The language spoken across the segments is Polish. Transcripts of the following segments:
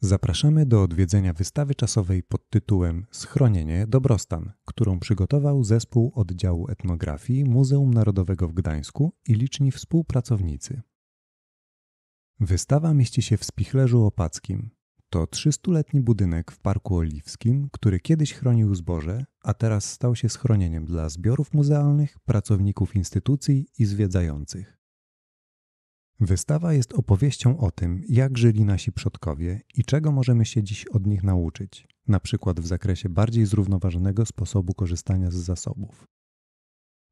Zapraszamy do odwiedzenia wystawy czasowej pod tytułem Schronienie Dobrostan, którą przygotował zespół oddziału etnografii Muzeum Narodowego w Gdańsku i liczni współpracownicy. Wystawa mieści się w Spichlerzu Opackim. To trzystuletni budynek w Parku Oliwskim, który kiedyś chronił zboże, a teraz stał się schronieniem dla zbiorów muzealnych, pracowników instytucji i zwiedzających. Wystawa jest opowieścią o tym, jak żyli nasi przodkowie i czego możemy się dziś od nich nauczyć, na przykład w zakresie bardziej zrównoważonego sposobu korzystania z zasobów.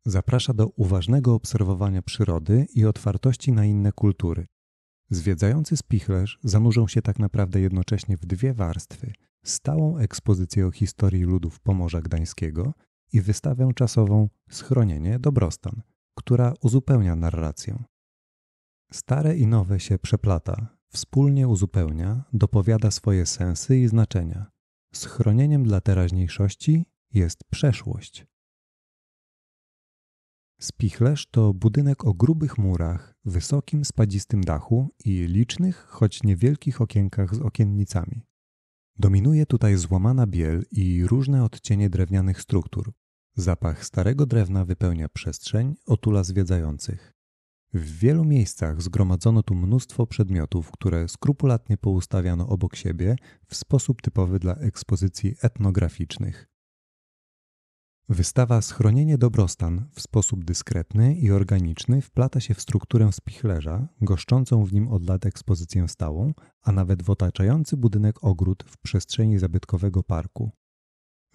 Zaprasza do uważnego obserwowania przyrody i otwartości na inne kultury. Zwiedzający spichlerz zanurzą się tak naprawdę jednocześnie w dwie warstwy: stałą ekspozycję o historii ludów Pomorza Gdańskiego i wystawę czasową Schronienie Dobrostan, która uzupełnia narrację. Stare i nowe się przeplata, wspólnie uzupełnia, dopowiada swoje sensy i znaczenia. Schronieniem dla teraźniejszości jest przeszłość. Spichlerz to budynek o grubych murach, wysokim spadzistym dachu i licznych, choć niewielkich okienkach z okiennicami. Dominuje tutaj złamana biel i różne odcienie drewnianych struktur. Zapach starego drewna wypełnia przestrzeń, otula zwiedzających. W wielu miejscach zgromadzono tu mnóstwo przedmiotów, które skrupulatnie poustawiano obok siebie w sposób typowy dla ekspozycji etnograficznych. Wystawa Schronienie Dobrostan w sposób dyskretny i organiczny wplata się w strukturę spichlerza, goszczącą w nim od lat ekspozycję stałą, a nawet w otaczający budynek ogród w przestrzeni zabytkowego parku.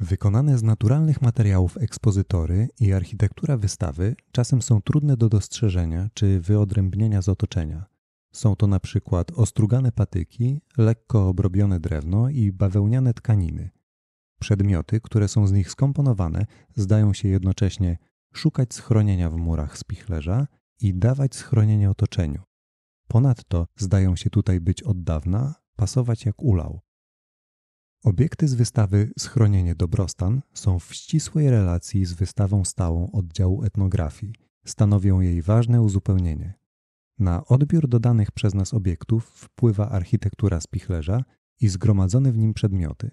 Wykonane z naturalnych materiałów ekspozytory i architektura wystawy czasem są trudne do dostrzeżenia czy wyodrębnienia z otoczenia. Są to na przykład ostrugane patyki, lekko obrobione drewno i bawełniane tkaniny. Przedmioty, które są z nich skomponowane, zdają się jednocześnie szukać schronienia w murach spichlerza i dawać schronienie otoczeniu. Ponadto zdają się tutaj być od dawna, pasować jak ulał. Obiekty z wystawy Schronienie Dobrostan są w ścisłej relacji z wystawą stałą oddziału etnografii. Stanowią jej ważne uzupełnienie. Na odbiór dodanych przez nas obiektów wpływa architektura spichlerza i zgromadzone w nim przedmioty.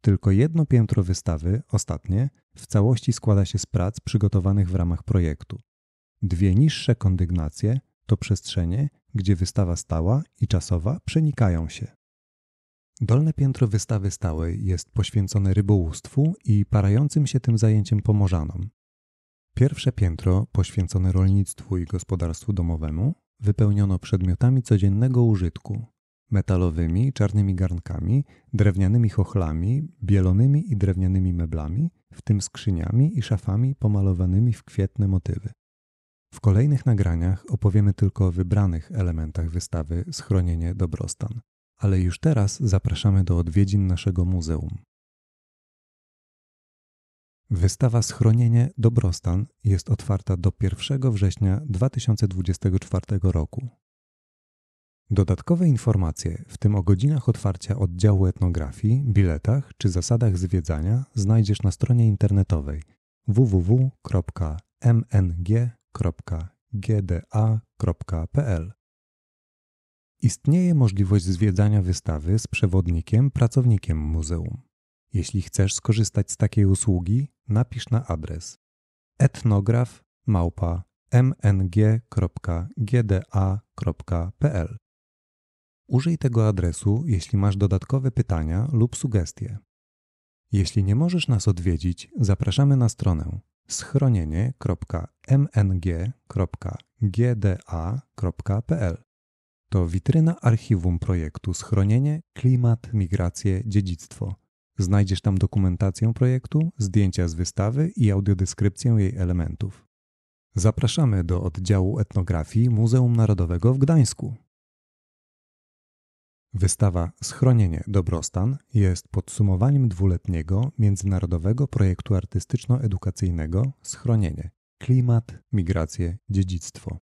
Tylko jedno piętro wystawy, ostatnie, w całości składa się z prac przygotowanych w ramach projektu. Dwie niższe kondygnacje to przestrzenie, gdzie wystawa stała i czasowa przenikają się. Dolne piętro wystawy stałej jest poświęcone rybołówstwu i parającym się tym zajęciem pomorzanom. Pierwsze piętro, poświęcone rolnictwu i gospodarstwu domowemu, wypełniono przedmiotami codziennego użytku, metalowymi, czarnymi garnkami, drewnianymi chochlami, bielonymi i drewnianymi meblami, w tym skrzyniami i szafami pomalowanymi w kwietne motywy. W kolejnych nagraniach opowiemy tylko o wybranych elementach wystawy Schronienie Dobrostan ale już teraz zapraszamy do odwiedzin naszego muzeum. Wystawa Schronienie Dobrostan jest otwarta do 1 września 2024 roku. Dodatkowe informacje, w tym o godzinach otwarcia oddziału etnografii, biletach czy zasadach zwiedzania, znajdziesz na stronie internetowej www.mng.gda.pl. Istnieje możliwość zwiedzania wystawy z przewodnikiem, pracownikiem muzeum. Jeśli chcesz skorzystać z takiej usługi, napisz na adres etnograf Użyj tego adresu, jeśli masz dodatkowe pytania lub sugestie. Jeśli nie możesz nas odwiedzić, zapraszamy na stronę schronienie.mng.gda.pl to witryna archiwum projektu Schronienie, klimat, migracje, dziedzictwo. Znajdziesz tam dokumentację projektu, zdjęcia z wystawy i audiodeskrypcję jej elementów. Zapraszamy do oddziału etnografii Muzeum Narodowego w Gdańsku. Wystawa Schronienie Dobrostan jest podsumowaniem dwuletniego międzynarodowego projektu artystyczno-edukacyjnego Schronienie Klimat, Migracje, Dziedzictwo